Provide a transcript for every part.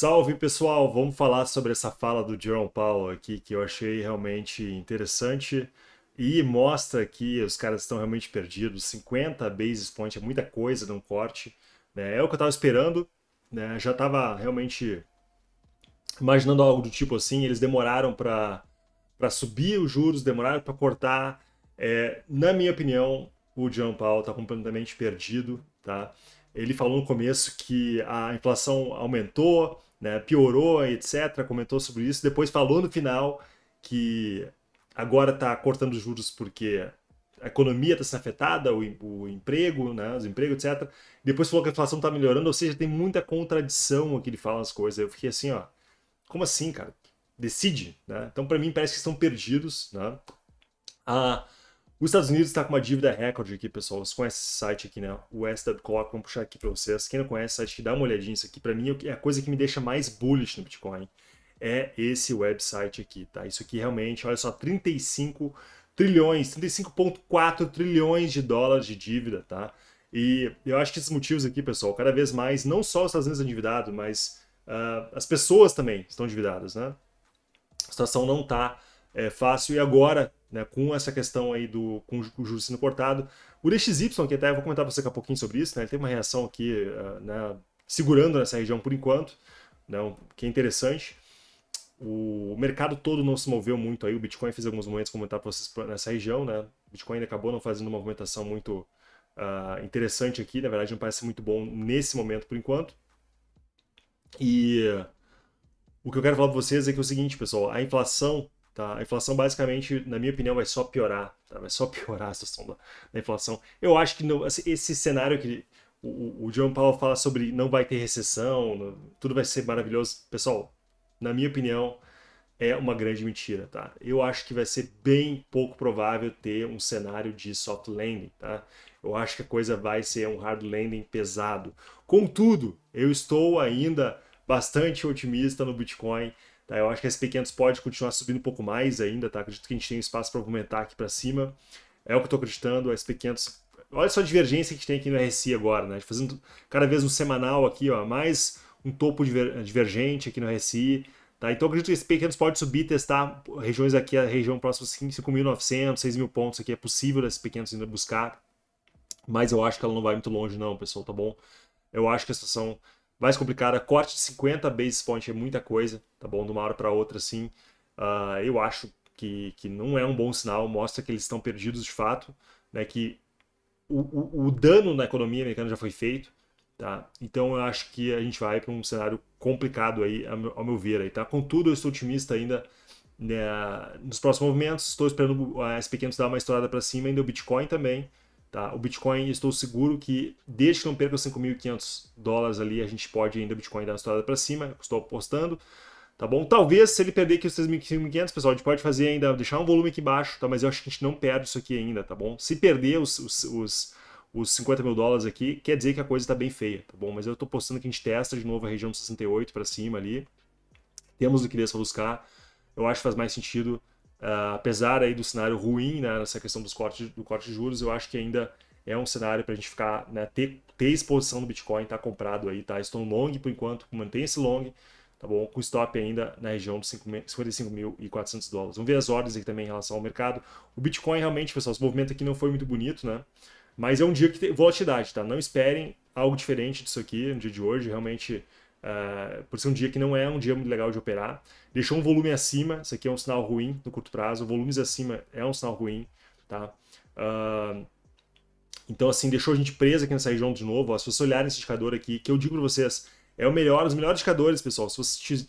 Salve pessoal, vamos falar sobre essa fala do Jerome Powell aqui que eu achei realmente interessante e mostra que os caras estão realmente perdidos. 50 basis points é muita coisa num corte, né? é o que eu estava esperando, né? já estava realmente imaginando algo do tipo assim. Eles demoraram para subir os juros, demoraram para cortar. É, na minha opinião, o Jerome Powell está completamente perdido, tá? Ele falou no começo que a inflação aumentou, né, piorou, etc. Comentou sobre isso. Depois falou no final que agora está cortando juros porque a economia está sendo afetada, o, o emprego, né, os empregos, etc. Depois falou que a inflação está melhorando, ou seja, tem muita contradição aqui ele fala as coisas. Eu fiquei assim, ó, como assim, cara? Decide, né? Então, para mim, parece que estão perdidos, né? Ah, os Estados Unidos está com uma dívida recorde aqui, pessoal. Vocês conhecem esse site aqui, né? O West.coop, vamos puxar aqui para vocês. Quem não conhece esse site, dá uma olhadinha. Isso aqui, para mim, é, é a coisa que me deixa mais bullish no Bitcoin. É esse website aqui, tá? Isso aqui realmente, olha só, 35 trilhões, 35,4 trilhões de dólares de dívida, tá? E eu acho que esses motivos aqui, pessoal, cada vez mais, não só os Estados Unidos endividados, mas uh, as pessoas também estão endividadas, né? A situação não tá é, fácil e agora né, com essa questão aí do com o juros sendo cortado. O DXY, que até vou comentar para você daqui a pouquinho sobre isso, né, ele tem uma reação aqui eh, né, segurando nessa região por enquanto, né, que é interessante. O mercado todo não se moveu muito aí, o Bitcoin fez alguns momentos comentar para vocês nessa região, né? O Bitcoin ainda acabou não fazendo uma movimentação muito uh, interessante aqui, na verdade não parece muito bom nesse momento por enquanto. E eh, o que eu quero falar para vocês é que é o seguinte, pessoal, a inflação Tá? A inflação, basicamente, na minha opinião, vai só piorar. Tá? Vai só piorar a situação da, da inflação. Eu acho que no, assim, esse cenário que o, o John Powell fala sobre não vai ter recessão, não, tudo vai ser maravilhoso. Pessoal, na minha opinião, é uma grande mentira. Tá? Eu acho que vai ser bem pouco provável ter um cenário de soft landing. Tá? Eu acho que a coisa vai ser um hard landing pesado. Contudo, eu estou ainda bastante otimista no Bitcoin Tá? Eu acho que SP500 pode continuar subindo um pouco mais ainda, tá? Acredito que a gente tem espaço para aumentar aqui para cima. É o que eu estou acreditando, a SP500... Olha só a divergência que a gente tem aqui no RSI agora, né? Tá fazendo cada vez um semanal aqui, ó, mais um topo divergente aqui no RSI, tá? Então eu acredito que esse SP500 pode subir, testar regiões aqui, a região próxima 5.900, 6.000 pontos aqui, é possível esse SP500 ainda buscar, mas eu acho que ela não vai muito longe não, pessoal, tá bom? Eu acho que a situação mais complicada. Corte de 50 basis points é muita coisa, tá bom? De uma hora para outra, assim. Uh, eu acho que, que não é um bom sinal, mostra que eles estão perdidos de fato, né? Que o, o, o dano na economia americana já foi feito, tá? Então eu acho que a gente vai para um cenário complicado aí, ao meu ver, aí, tá? Contudo, eu estou otimista ainda né, nos próximos movimentos. Estou esperando o SP500 dar uma estourada para cima, ainda o Bitcoin também. Tá? O Bitcoin, estou seguro que desde que não perca os 5.500 dólares ali, a gente pode ainda o Bitcoin dar uma estourada para cima, estou apostando. Tá bom? Talvez se ele perder aqui os 3.500, pessoal, a gente pode fazer ainda, deixar um volume aqui embaixo, tá? mas eu acho que a gente não perde isso aqui ainda, tá bom? Se perder os, os, os, os 50 mil dólares aqui, quer dizer que a coisa está bem feia, tá bom? Mas eu estou postando que a gente testa de novo a região dos 68 para cima ali. Temos liquidez para buscar, eu acho que faz mais sentido Uh, apesar aí do cenário ruim né, nessa questão dos cortes, do corte de juros, eu acho que ainda é um cenário para a gente ficar, né, ter, ter exposição no Bitcoin, tá comprado aí, tá? Estou long por enquanto, mantém esse long, tá bom? Com stop ainda na região dos 55.400 dólares. Vamos ver as ordens aqui também em relação ao mercado. O Bitcoin realmente, pessoal, esse movimento aqui não foi muito bonito, né? Mas é um dia que tem volatilidade, tá? Não esperem algo diferente disso aqui no dia de hoje, realmente Uh, por ser um dia que não é um dia muito legal de operar. Deixou um volume acima, isso aqui é um sinal ruim no curto prazo. Volumes acima é um sinal ruim, tá? Uh, então, assim, deixou a gente presa aqui nessa região de novo. Ó, se vocês olharem esse indicador aqui, que eu digo para vocês, é o melhor, os melhores indicadores, pessoal. Se vocês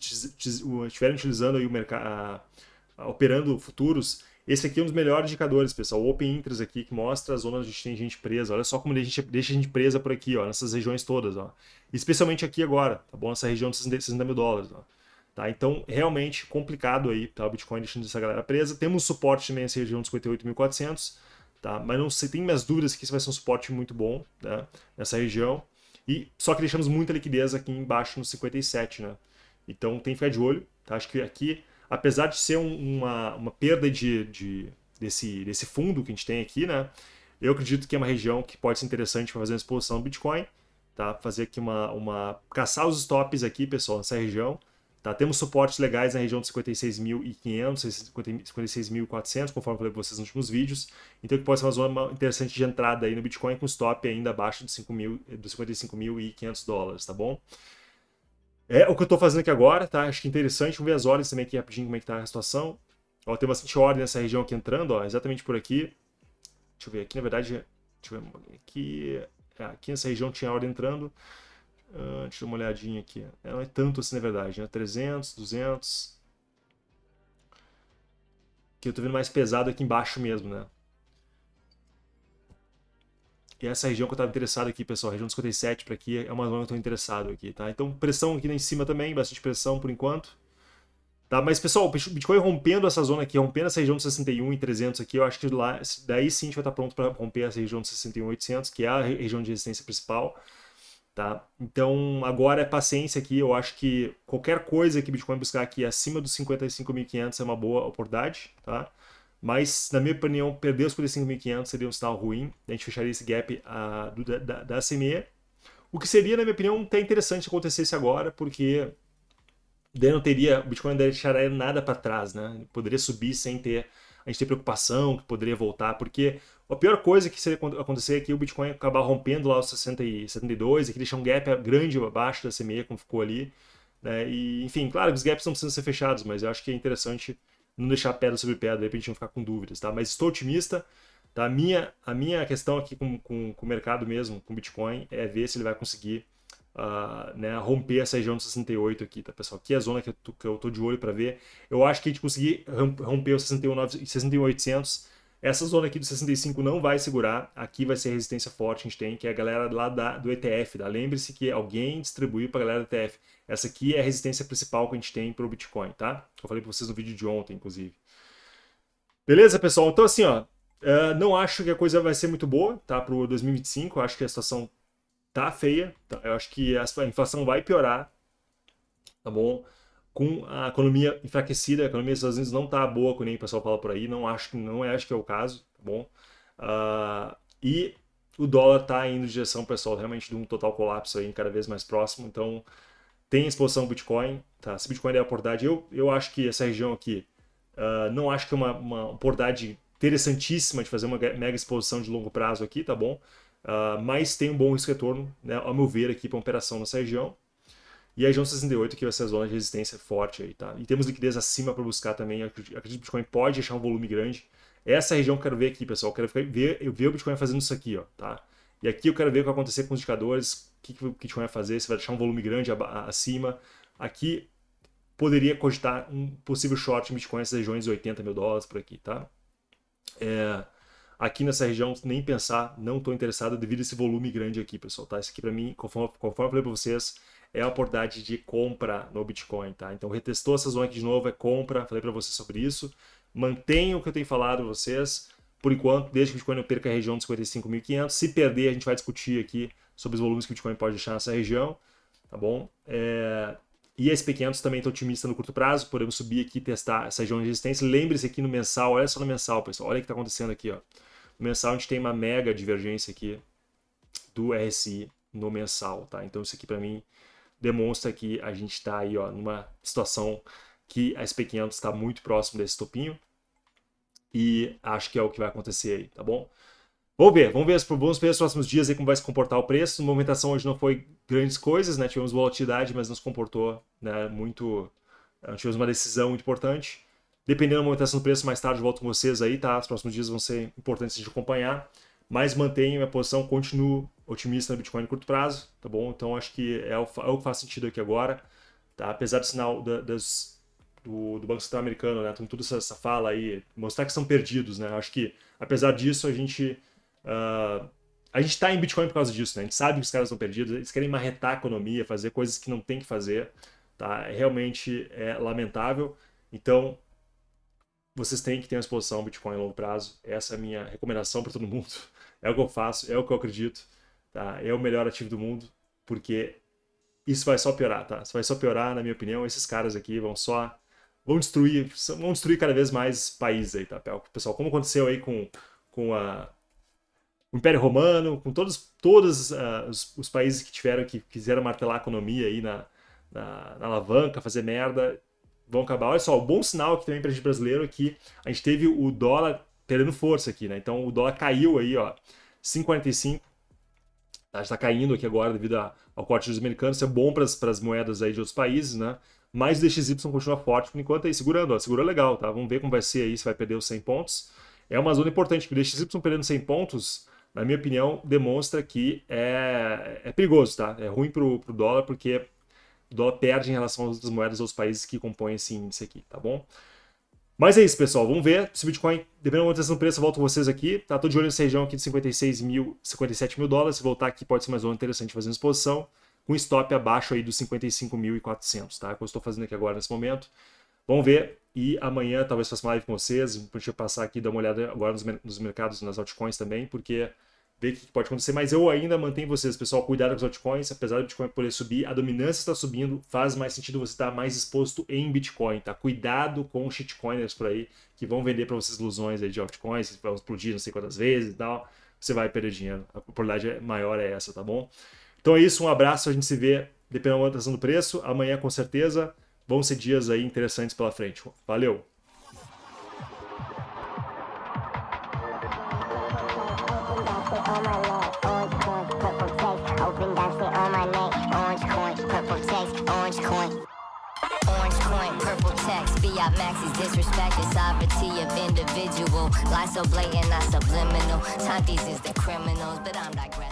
estiverem utilizando aí o mercado, operando futuros, esse aqui é um dos melhores indicadores, pessoal. O Open Interest aqui, que mostra as zonas onde a gente tem gente presa. Olha só como a gente deixa a gente presa por aqui, ó, nessas regiões todas, ó. Especialmente aqui agora, tá bom? Essa região de 60 mil dólares, ó. Tá? Então, realmente complicado aí, tá? O Bitcoin deixando essa galera presa. Temos suporte nessa região de 58.400, tá? Mas não sei, tem minhas dúvidas que isso vai ser um suporte muito bom, né? Nessa região. E só que deixamos muita liquidez aqui embaixo no 57, né? Então, tem que ficar de olho, tá? Acho que aqui apesar de ser um, uma, uma perda de, de, desse, desse fundo que a gente tem aqui, né? Eu acredito que é uma região que pode ser interessante para fazer uma exposição no Bitcoin, tá? Fazer aqui uma, uma caçar os stops aqui, pessoal, nessa região, tá? Temos suportes legais na região de 56.500, 56.400, conforme eu falei para vocês nos últimos vídeos. Então, que pode ser uma zona interessante de entrada aí no Bitcoin com stop ainda abaixo de dos 55.500 dólares, tá bom? É o que eu estou fazendo aqui agora, tá? Acho que é interessante. Vamos ver as ordens também aqui rapidinho como é que tá a situação. Ó, tem bastante ordem nessa região aqui entrando, ó, exatamente por aqui. Deixa eu ver aqui, na verdade, deixa eu ver aqui. É, aqui nessa região tinha ordem entrando. Uh, deixa eu dar uma olhadinha aqui. É, não é tanto assim, na verdade, né? 300, 200. Que eu tô vendo mais pesado aqui embaixo mesmo, né? E essa região que eu estava interessado aqui, pessoal, região dos 57 para aqui, é uma zona que eu estou interessado aqui, tá? Então, pressão aqui lá em cima também, bastante pressão por enquanto. Tá, mas pessoal, o Bitcoin rompendo essa zona aqui, rompendo essa região de 61 e 300 aqui, eu acho que lá, daí sim a gente vai estar tá pronto para romper essa região de 61 800, que é a região de resistência principal, tá? Então, agora é paciência aqui, eu acho que qualquer coisa que o Bitcoin buscar aqui acima dos 55.500 é uma boa oportunidade, tá? Mas, na minha opinião, perder os 45.500 seria um sinal ruim. A gente fecharia esse gap ah, do, da, da CME. O que seria, na minha opinião, até interessante se acontecesse agora, porque daí não teria, o Bitcoin não deixaria nada para trás, né? Poderia subir sem ter a gente ter preocupação que poderia voltar, porque a pior coisa que seria acontecer é que o Bitcoin acabar rompendo lá os 60 e 72 e é que deixar um gap grande abaixo da CME, como ficou ali. Né? E, enfim, claro que os gaps não precisam ser fechados, mas eu acho que é interessante não deixar pedra sobre pedra, de repente não ficar com dúvidas, tá? Mas estou otimista, tá? A minha, a minha questão aqui com, com, com o mercado mesmo, com o Bitcoin, é ver se ele vai conseguir uh, né, romper essa região de 68 aqui, tá, pessoal? Que é a zona que eu tô, que eu tô de olho para ver. Eu acho que a gente conseguir romper os 61, 6800 essa zona aqui do 65 não vai segurar, aqui vai ser resistência forte que a gente tem, que é a galera lá da, do ETF. Tá? Lembre-se que alguém distribuiu para a galera do ETF. Essa aqui é a resistência principal que a gente tem para o Bitcoin, tá? Eu falei para vocês no vídeo de ontem, inclusive. Beleza, pessoal? Então, assim, ó, é, não acho que a coisa vai ser muito boa, tá? Para o 2025, acho que a situação tá feia. Tá? Eu acho que a inflação vai piorar, tá bom? com a economia enfraquecida, a economia dos Estados Unidos não está boa, como nem o pessoal fala por aí, não acho que não é, acho que é o caso, tá bom? Uh, e o dólar está indo em direção, pessoal, realmente de um total colapso aí, cada vez mais próximo, então tem exposição ao Bitcoin, tá? Se Bitcoin é a oportunidade, eu, eu acho que essa região aqui, uh, não acho que é uma, uma oportunidade interessantíssima de fazer uma mega exposição de longo prazo aqui, tá bom? Uh, mas tem um bom risco retorno, né, ao meu ver, aqui para operação nessa região, e a região 68 que vai ser a zona de resistência forte aí, tá? E temos liquidez acima para buscar também. acredito que o Bitcoin pode deixar um volume grande. Essa região eu quero ver aqui, pessoal. Eu quero ver, eu ver o Bitcoin fazendo isso aqui, ó, tá? E aqui eu quero ver o que vai acontecer com os indicadores, o que, que o Bitcoin vai fazer, se vai deixar um volume grande acima. Aqui poderia cogitar um possível short em Bitcoin nessas regiões de 80 mil dólares por aqui, tá? É, aqui nessa região, nem pensar, não estou interessado devido a esse volume grande aqui, pessoal, tá? Isso aqui para mim, conforme, conforme eu falei para vocês, é a oportunidade de compra no Bitcoin, tá? Então retestou essa zona aqui de novo, é compra, falei para você sobre isso. Mantenha o que eu tenho falado vocês, por enquanto, desde que o Bitcoin não perca a região dos 55.500. Se perder, a gente vai discutir aqui sobre os volumes que o Bitcoin pode deixar nessa região, tá bom? É... E SP500 também estou tá otimista no curto prazo, podemos subir aqui e testar essa região de resistência. Lembre-se aqui no mensal, olha só no mensal, pessoal, olha o que está acontecendo aqui, ó. No mensal a gente tem uma mega divergência aqui do RSI no mensal, tá? Então isso aqui para mim demonstra que a gente está aí ó, numa situação que a SP500 está muito próximo desse topinho. E acho que é o que vai acontecer aí, tá bom? Vamos ver, vamos ver, os, vamos ver os próximos dias aí como vai se comportar o preço. A movimentação hoje não foi grandes coisas, né? Tivemos volatilidade, mas não se comportou né, muito. Eh, tivemos uma decisão muito importante. Dependendo da movimentação do preço, mais tarde eu volto com vocês aí, tá? Os próximos dias vão ser importantes de acompanhar mas mantenho minha posição, continuo otimista no Bitcoin no curto prazo, tá bom? Então acho que é o, é o que faz sentido aqui agora, tá? Apesar do sinal da, das, do, do, Banco Central americano, né? Então, toda essa, essa, fala aí, mostrar que são perdidos, né? Acho que, apesar disso, a gente... Uh, a gente está em Bitcoin por causa disso, né? A gente sabe que os caras estão perdidos, eles querem marretar a economia, fazer coisas que não tem que fazer, tá? É, realmente é lamentável. Então, vocês têm que ter uma exposição ao Bitcoin a longo prazo. Essa é a minha recomendação para todo mundo. é o que eu faço, é o que eu acredito, tá? É o melhor ativo do mundo, porque isso vai só piorar, tá? Isso vai só piorar, na minha opinião. Esses caras aqui vão só vão destruir, vão destruir cada vez mais países aí, tá, pessoal? Como aconteceu aí com com a o Império Romano, com todos todos uh, ah, os, os, países que tiveram que quiseram martelar a economia aí na, na, na alavanca, fazer merda, vão acabar. Olha só, o bom sinal aqui também para a gente brasileiro é que a gente teve o dólar perdendo força aqui, né? Então o dólar caiu aí, ó, 5,45. Tá, está caindo aqui agora devido a, ao corte dos americanos. Isso é bom para as moedas aí de outros países, né? Mas o DXY continua forte por enquanto aí, segurando, ó, segura legal, tá? Vamos ver como vai ser aí, se vai perder os 100 pontos. É uma zona importante, porque o DXY perdendo 100 pontos, na minha opinião, demonstra que é, é perigoso, tá? É ruim para o dólar, porque o dólar perde em relação às outras moedas, aos países que compõem esse índice aqui, tá bom? Mas é isso, pessoal. Vamos ver se o Bitcoin, dependendo da manutenção do preço, eu volto com vocês aqui. Tá? Tô de olho nessa região aqui de 56 mil, 57 mil dólares. Se voltar aqui, pode ser mais ou menos interessante fazendo exposição. Com stop abaixo aí dos 55.400, tá? Que eu estou fazendo aqui agora nesse momento. Vamos ver. E amanhã talvez faça uma live com vocês. Deixa eu passar aqui e dar uma olhada agora nos, nos mercados, nas altcoins também, porque ver o que pode acontecer, mas eu ainda mantenho vocês, pessoal, cuidado com os altcoins, apesar do Bitcoin poder subir, a dominância está subindo, faz mais sentido você estar mais exposto em Bitcoin, tá? Cuidado com os shitcoiners por aí, que vão vender para vocês ilusões aí de altcoins, vão explodir não sei quantas vezes e tal, você vai perder dinheiro, a probabilidade é maior é essa, tá bom? Então é isso, um abraço, a gente se vê, dependendo da orientação do preço, amanhã com certeza, vão ser dias aí interessantes pela frente. Valeu! dancing on my neck. Orange coin, purple text, orange coin. Orange coin, purple text, fiat maxis, disrespect the sovereignty of individual. Lies so blatant, not subliminal. Time is the criminals, but I'm digressing.